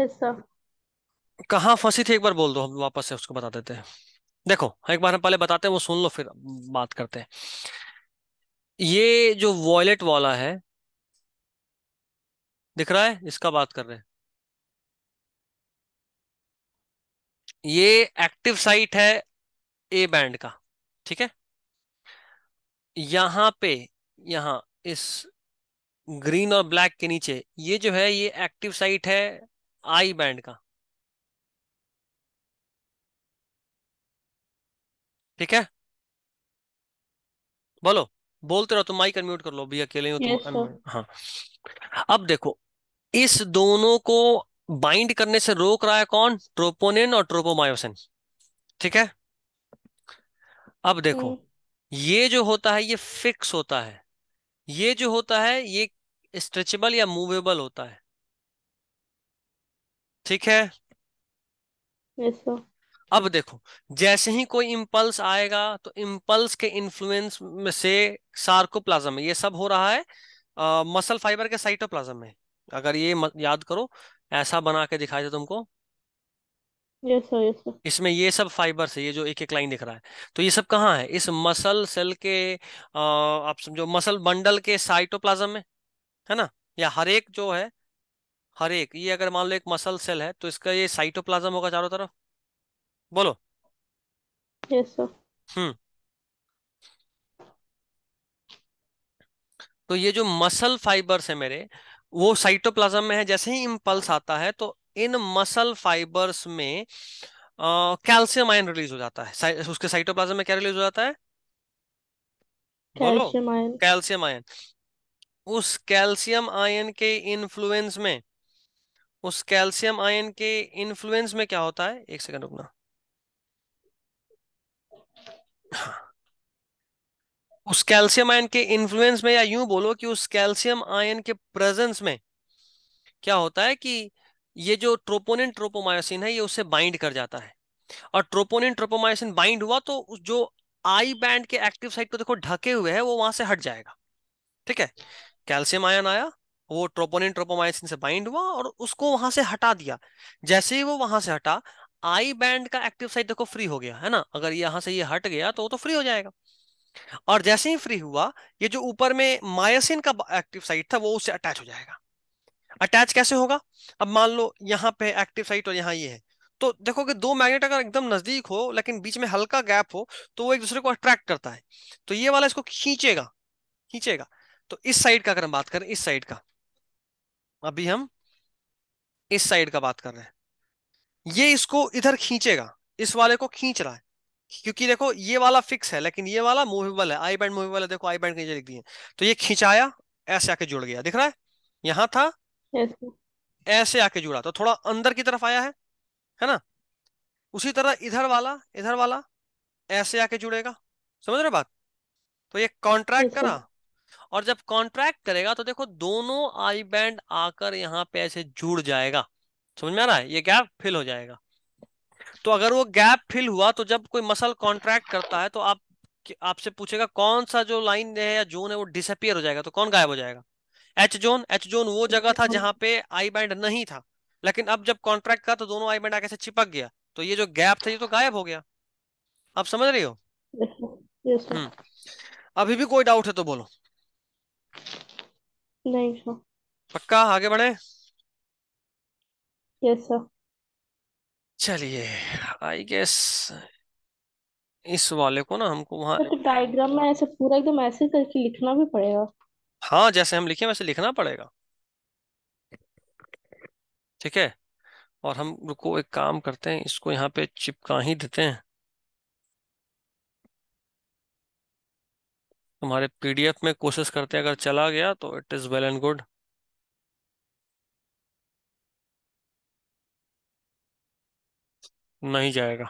कहा कहाँ फंसी थी एक बार बोल दो हम वापस से उसको बता देते हैं देखो एक बार हम पहले बताते हैं वो सुन लो फिर बात करते हैं ये जो वॉयलेट वाला है दिख रहा है इसका बात कर रहे हैं ये एक्टिव साइट है ए बैंड का ठीक है यहां पे यहां इस ग्रीन और ब्लैक के नीचे ये जो है ये एक्टिव साइट है आई बैंड का ठीक है बोलो बोलते रहो तुम माइक कन्म्यूट कर लो भी अकेले हो yes, तुम हाँ अब देखो इस दोनों को बाइंड करने से रोक रहा है कौन ट्रोपोनिन और ट्रोपोमायोसिन ठीक है अब देखो hmm. ये जो होता है ये फिक्स होता है ये जो होता है ये स्ट्रेचेबल या मूवेबल होता है ठीक है अब देखो जैसे ही कोई इम्पल्स आएगा तो इम्पल्स के इन्फ्लुएंस में से सार्कोप्लाज्म में ये सब हो रहा है आ, मसल फाइबर के साइटोप्लाज्म में अगर ये याद करो ऐसा बना के दिखाई दे तुमको यस यस इसमें ये सब फाइबर है ये जो एक एक लाइन दिख रहा है तो ये सब कहाँ है इस मसल सेल के आ, आप समझो मसल बंडल के साइटोप्लाज्म में है ना या हर एक जो है हर एक ये अगर मान लो एक मसल सेल है तो इसका ये साइटोप्लाज्म होगा चारों तरफ बोलो yes, हम्म तो ये जो मसल फाइबर्स है मेरे वो साइटोप्लाज्म में है जैसे ही इम्पल्स आता है तो इन मसल फाइबर्स में कैल्शियम आयन रिलीज हो जाता है सा, उसके साइटोप्लाज्म में क्या रिलीज हो जाता है बोलो कैल्शियम आयन कैल्शियम आयन उस कैल्शियम आयन के इन्फ्लुएंस में उस कैल्शियम आयन के इन्फ्लुएंस में क्या होता है एक सेकंड रुकना उस कैल्शियम आयन के इन्फ्लुएंस में या यूं बोलो कि उस कैल्शियम आयन के प्रेजेंस में क्या होता है कि ये जो ट्रोपोनिन ट्रोपोमायोसिन है ये उससे बाइंड कर जाता है और ट्रोपोनिन ट्रोपोमायोसिन बाइंड हुआ तो जो आई बैंड के एक्टिव साइट को देखो ढके हुए है वो वहां से हट जाएगा ठीक है कैल्शियम आयन आया वो ट्रोपोनिन ट्रोपोमाइसिन से बाइंड हुआ और उसको वहां से हटा दिया जैसे ही वो वहां से हटा आई बैंड का एक्टिव साइट देखो फ्री हो गया है ना अगर यहां से ये यह हट गया तो वो तो फ्री हो जाएगा और जैसे ही फ्री हुआ ये जो ऊपर में मायोसिन का एक्टिव साइट था वो उससे अटैच हो जाएगा अटैच कैसे होगा अब मान लो यहाँ पे एक्टिव साइट और यहाँ ये है तो देखो कि दो मैग्नेट अगर एकदम नजदीक हो लेकिन बीच में हल्का गैप हो तो वो एक दूसरे को अट्रैक्ट करता है तो ये वाला इसको खींचेगा खींचेगा तो इस साइड का अगर हम बात करें इस साइड का अभी हम इस साइड का बात कर रहे हैं ये इसको इधर खींचेगा इस वाले को खींच रहा है क्योंकि देखो ये वाला फिक्स है लेकिन ये वाला मूवेबल है आई बैंड मूवेबल है देखो आई बैंड लिख दिए तो ये खींचाया ऐसे आके जुड़ गया दिख रहा है यहां था ऐसे आके जुड़ा तो थोड़ा अंदर की तरफ आया है है ना उसी तरह इधर वाला इधर वाला ऐसे आके जुड़ेगा समझ रहे बात तो ये कॉन्ट्रैक्ट करा और जब कॉन्ट्रैक्ट करेगा तो देखो दोनों आई बैंड आकर यहाँ पे ऐसे जुड़ जाएगा समझ में आ रहा है ये गैप फिल हो जाएगा तो अगर वो गैप फिल हुआ तो जब कोई मसल कॉन्ट्रैक्ट करता है तो आप आपसे पूछेगा कौन सा जो लाइन है या जोन है वो डिसअपियर हो जाएगा तो कौन गायब हो जाएगा एच जोन एच जोन वो जगह था जहां पे आई बैंड नहीं था लेकिन अब जब कॉन्ट्रैक्ट का तो दोनों आई बैंड आके से चिपक गया तो ये जो गैप था ये तो गायब हो गया आप समझ रही हो yes, yes, हम्म। अभी भी कोई डाउट है तो बोलो नहीं सर पक्का आगे बढ़े यस सर चलिए आई गेस इस वाले को ना हमको वहां तो डायग्राम में ऐसे पूरा एकदम ऐसे करके लिखना भी पड़ेगा हाँ जैसे हम लिखे वैसे लिखना पड़ेगा ठीक है और हम रुको एक काम करते हैं इसको यहाँ पे चिपका ही देते हैं तुम्हारे पीडीएफ में कोशिश करते हैं अगर चला गया तो it is well and good नहीं जाएगा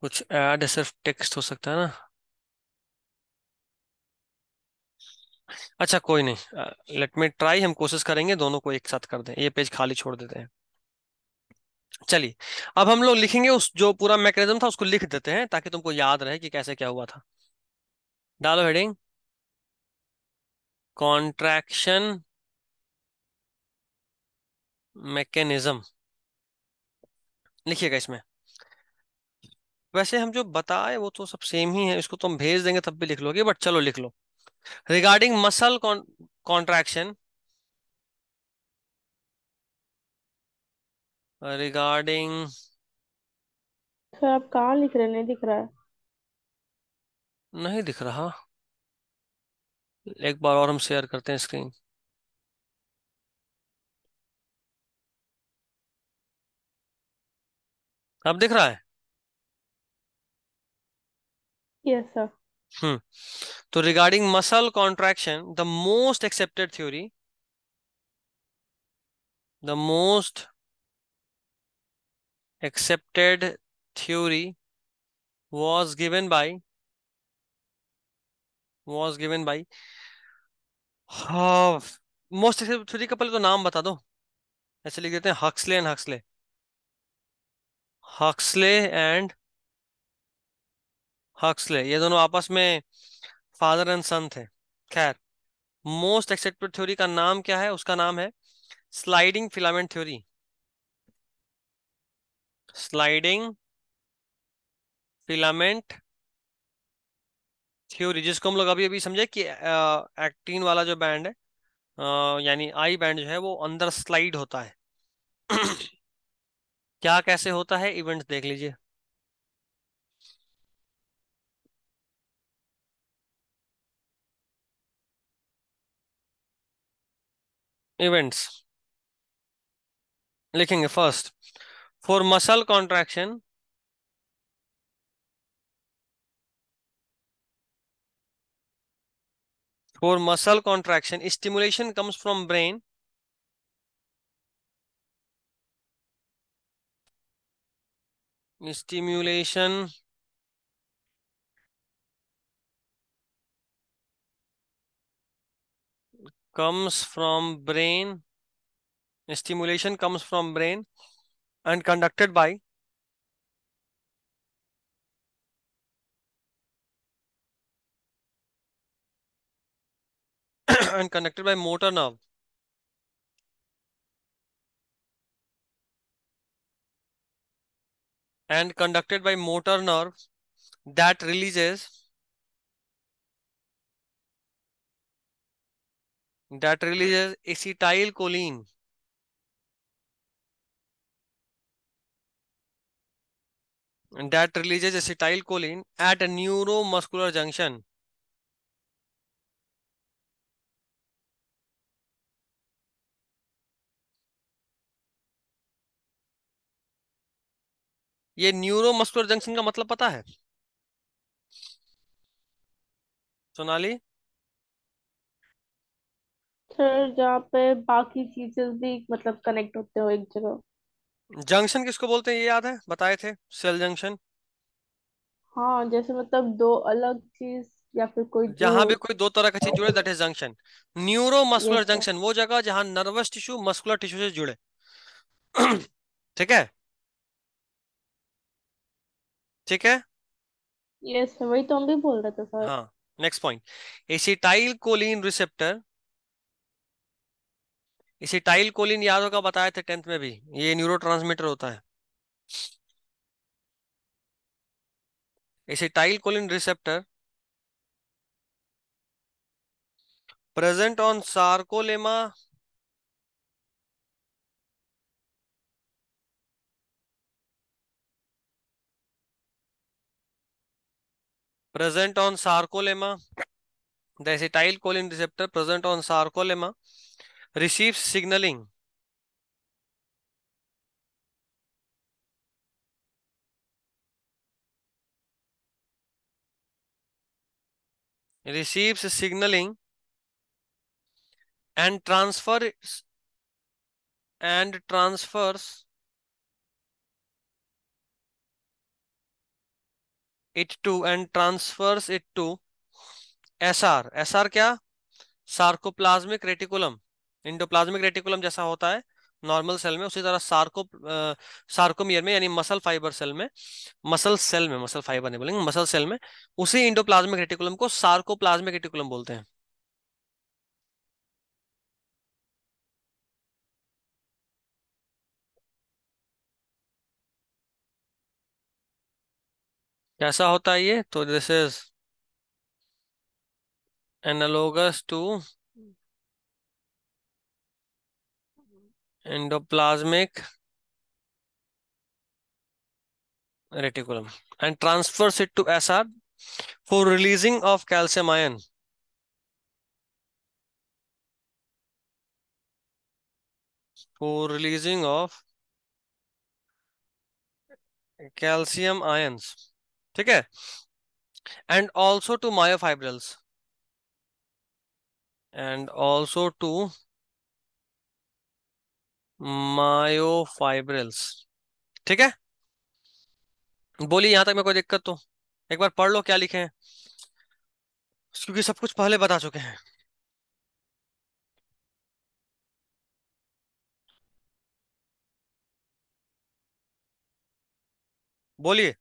कुछ ऐड सिर्फ टेक्स्ट हो सकता है ना अच्छा कोई नहीं लेट मी ट्राई हम कोशिश करेंगे दोनों को एक साथ कर दें ये पेज खाली छोड़ देते हैं चलिए अब हम लोग लिखेंगे उस जो पूरा मैकेनिज्म था उसको लिख देते हैं ताकि तुमको याद रहे कि कैसे क्या हुआ था डालो हेडिंग कॉन्ट्रैक्शन मैकेनिज्म लिखिएगा इसमें वैसे हम जो बताए वो तो सब सेम ही है इसको तो हम भेज देंगे तब भी लिख लोगे बट चलो लिख लो regarding muscle contraction regarding sir आप कहा लिख रहे नहीं दिख रहा है नहीं दिख रहा एक बार और हम शेयर करते हैं स्क्रीन अब दिख रहा है यस सर हम्म तो regarding muscle contraction the most accepted theory the most accepted theory was given by was given by most theory का पहले तो नाम बता दो ऐसे लिख देते हैं Huxley and Huxley Huxley and Huxley ये दोनों आपस में फादर एंड सन थे खैर मोस्ट एक्सेप्टेड थ्योरी का नाम क्या है उसका नाम है sliding filament theory sliding filament theory जिसको हम लोग अभी अभी समझे कि एक्टिन वाला जो बैंड है यानी आई बैंड जो है वो अंदर स्लाइड होता है क्या कैसे होता है इवेंट देख लीजिए इवेंट्स लिखेंगे first for muscle contraction for muscle contraction stimulation comes from brain stimulation comes from brain stimulation comes from brain and conducted by and connected by motor nerve. And conducted by motor nerve that releases that releases acetylcholine. And that releases acetylcholine at a neuromuscular junction. ये neuromuscular junction का मतलब पता है Sonali sir जहाँ पे बाकी चीजें भी मतलब कनेक्ट होते हो एक जगह जंक्शन किसको बोलते हैं ये याद है बताए थे सेल जंक्शन हाँ जैसे मतलब दो अलग चीज या फिर कोई जहां भी कोई दो तरह का चीज जुड़े that is junction neuromuscular junction वो जगह जहाँ नर्वस टिश्यू मस्कुलर टिश्यू से जुड़े ठीक है ठीक है यस yes, वही तो हम भी बोल रहे थे सर हाँ next point acetylcholine receptor acetylcholine याद होगा बताया थे टेंथ में भी ये न्यूरोट्रांसमीटर होता है acetylcholine receptor present on sarcolemma present on sarcolemma, the acetylcholine receptor present on sarcolemma receives signaling receives signaling and transfers and transfers it to and transfers it to SR. SR क्या sarcoplasmic reticulum endoplasmic reticulum जैसा होता है normal cell में उसी तरह Sarco sarcomere में यानी muscle fiber cell में मसल सेल में मसल फाइबर नहीं बोलेंगे मसल सेल में उसी इंडोप्लाज्मिक रेटिकुलम को सार्कोप्लाज्मिक रेटिकुलम बोलते हैं कैसा होता है ये तो this is analogous to endoplasmic reticulum and transfer it to S R for releasing of calcium ion for releasing of calcium ions ठीक है and also to myofibrils and also to myofibrils ठीक है बोली यहां तक मैं कोई दिक्कत तो एक बार पढ़ लो क्या लिखे हैं क्योंकि सब कुछ पहले बता चुके हैं बोलिए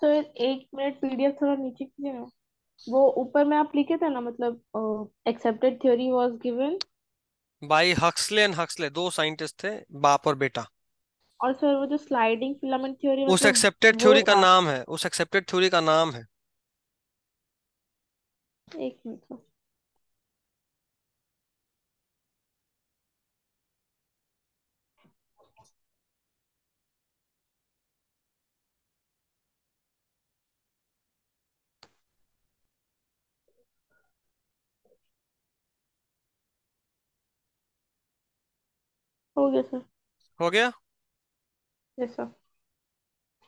तो एक मिनट पीडीएफ थोड़ा नीचे कीजिए ना वो ऊपर में आप लिखे थे ना मतलब accepted theory was given by Huxley and Huxley दो साइंटिस्ट थे बाप और बेटा और सर वो जो स्लाइडिंग फिलामेंट थ्योरी उस एक्सेप्टेड मतलब थ्योरी का नाम है उस एक्सेप्टेड थ्योरी का नाम है एक मिनट हो गया सर हो गया यस सर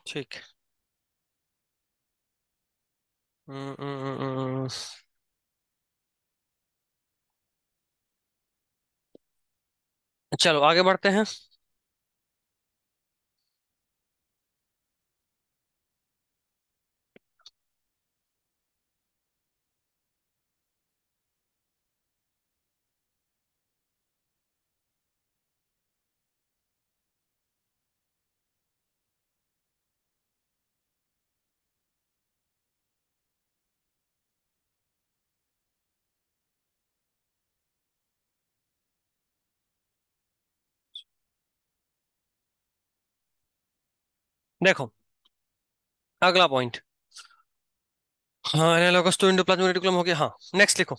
ठीक हम्म, हम्म, हम्म, चलो आगे बढ़ते हैं देखो अगला पॉइंट हाँ एनालॉगस टू इंडो प्लाज्मोरेटिकुलम हो गया हाँ नेक्स्ट लिखो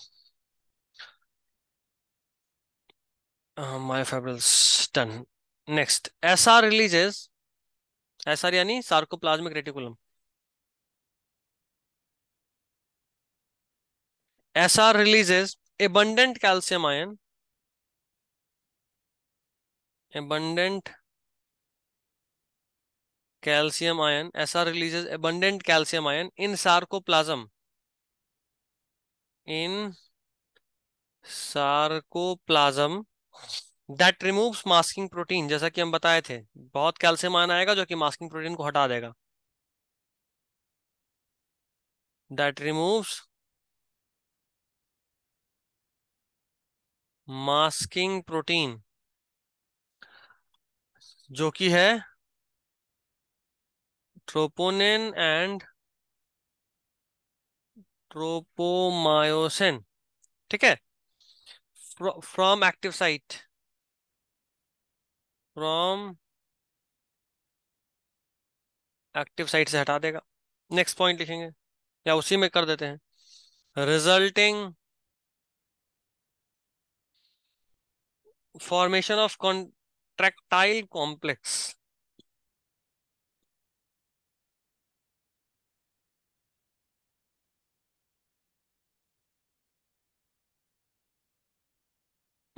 myofibrils done next SR releases SR यानी sarcoplasmic reticulum SR releases abundant calcium ion abundant calcium ion ऐसा releases abundant calcium ion in sarcoplasm in sarcoplasm that removes masking protein जैसा कि हम बताए थे बहुत कैल्शियम आयन आएगा जो कि मास्किंग प्रोटीन को हटा देगा दैट रिमूव्स मास्किंग प्रोटीन जो कि है troponin एंड ट्रोपोमायोसिन ठीक है from active site from active site से हटा देगा नेक्स्ट पॉइंट लिखेंगे या उसी में कर देते हैं resulting formation of contractile complex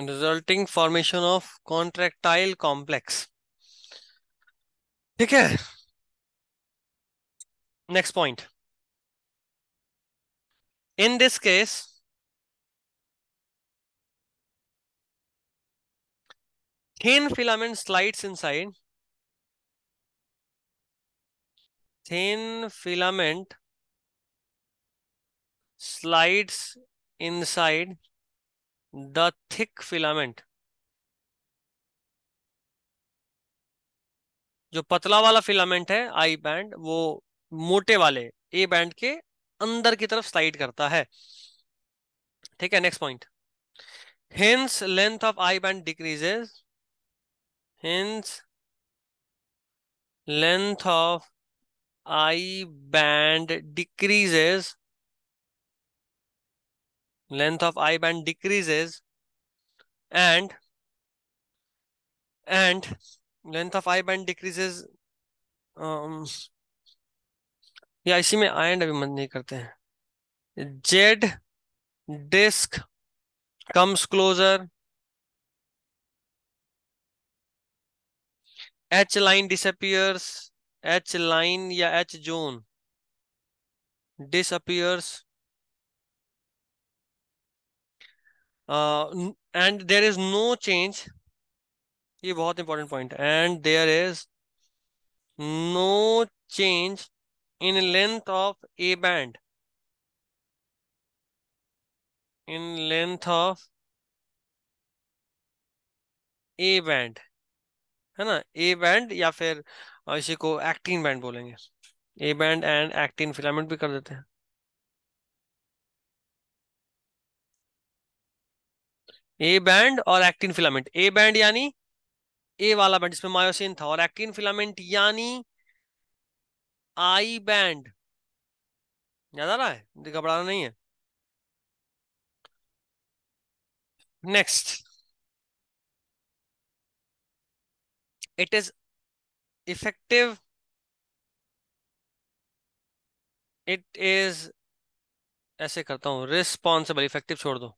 resulting formation of contractile complex Okay. next point in this case thin filament slides inside thin filament slides inside the thick filament जो पतला वाला फिलामेंट है आई बैंड वो मोटे वाले ए बैंड के अंदर की तरफ स्लाइड करता है ठीक है next point hence length of I band decreases hence length of I band decreases length of I band decreases and and length of I band decreases um, या इसी में आई एंड मन नहीं करते हैं Z disc comes closer H line disappears H line या H zone disappears and there is no change ये बहुत इंपॉर्टेंट पॉइंट है and there is no change in length of A band in length of A band है ना A band या फिर इसी को एक्टिन बैंड बोलेंगे A band and actin filament भी कर देते हैं ए बैंड और एक्टिन फिलामेंट ए बैंड यानी ए वाला बैंड जिसमें मायोसिन था और एक्टिन फिलामेंट यानी आई बैंड याद आ रहा है घबराना नहीं है next it is effective it is ऐसे करता हूं रिस्पॉन्सिबल इफेक्टिव छोड़ दो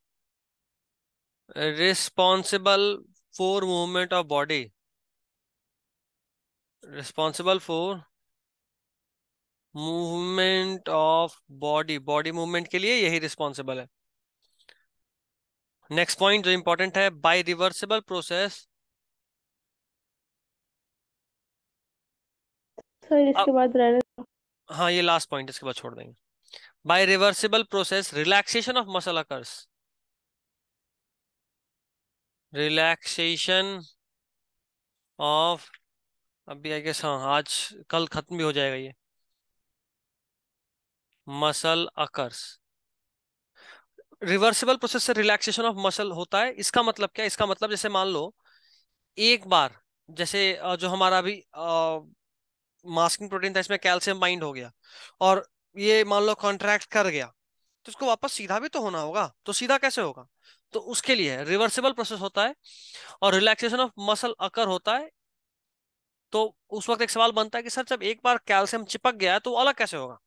responsible for movement of body responsible for movement of body body movement के लिए यही रिस्पॉन्सिबल है नेक्स्ट पॉइंट जो इंपॉर्टेंट है बाय रिवर्सिबल प्रोसेस हाँ ये लास्ट पॉइंट इसके बाद छोड़ देंगे by reversible process relaxation of muscle occurs relaxation of अभी आई गेस हाँ आज कल खत्म भी हो जाएगा ये मसल अकर्स रिवर्सिबल प्रोसेस से रिलैक्सेशन ऑफ मसल होता है इसका मतलब क्या इसका मतलब जैसे मान लो एक बार जैसे जो हमारा अभी मास्किंग प्रोटीन था इसमें कैल्शियम बाइंड हो गया और ये मान लो कॉन्ट्रैक्ट कर गया तो इसको वापस सीधा भी तो होना होगा तो सीधा कैसे होगा तो उसके लिए रिवर्सिबल प्रोसेस होता है और रिलैक्सेशन ऑफ मसल अकर होता है तो उस वक्त एक सवाल बनता है कि सर जब एक बार कैल्शियम चिपक गया है तो अलग कैसे होगा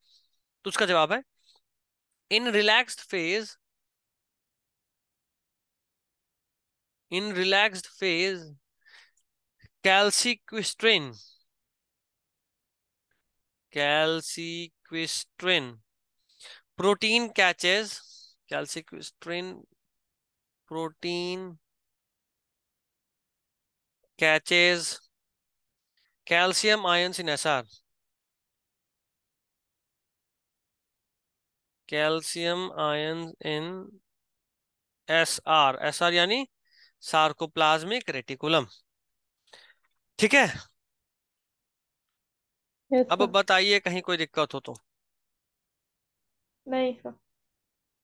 तो उसका जवाब है in relaxed phase in relaxed phase calsequestrin calsequestrin protein catches calsequestrin protein catches calcium ions in SR calcium ion in S R S R यानी सार्कोप्लाज्मिक रेटिकुलम ठीक है yes, अब बताइए कहीं कोई दिक्कत हो तो नहीं सर